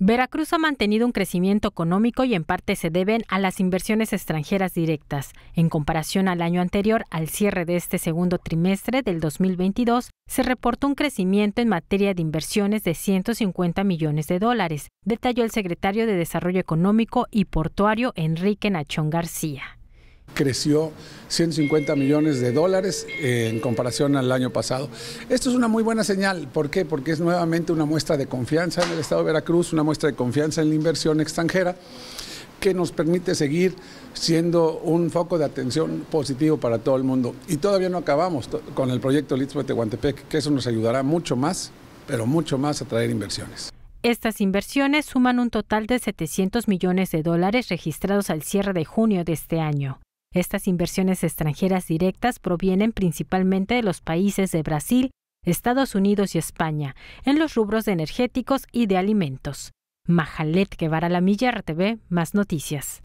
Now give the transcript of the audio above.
Veracruz ha mantenido un crecimiento económico y en parte se deben a las inversiones extranjeras directas. En comparación al año anterior, al cierre de este segundo trimestre del 2022, se reportó un crecimiento en materia de inversiones de 150 millones de dólares, detalló el secretario de Desarrollo Económico y Portuario Enrique Nachón García creció 150 millones de dólares eh, en comparación al año pasado. Esto es una muy buena señal. ¿Por qué? Porque es nuevamente una muestra de confianza en el Estado de Veracruz, una muestra de confianza en la inversión extranjera que nos permite seguir siendo un foco de atención positivo para todo el mundo. Y todavía no acabamos con el proyecto Litro de Tehuantepec, que eso nos ayudará mucho más, pero mucho más a traer inversiones. Estas inversiones suman un total de 700 millones de dólares registrados al cierre de junio de este año. Estas inversiones extranjeras directas provienen principalmente de los países de Brasil, Estados Unidos y España, en los rubros de energéticos y de alimentos. Majalet Guevara Milla RTV, más noticias.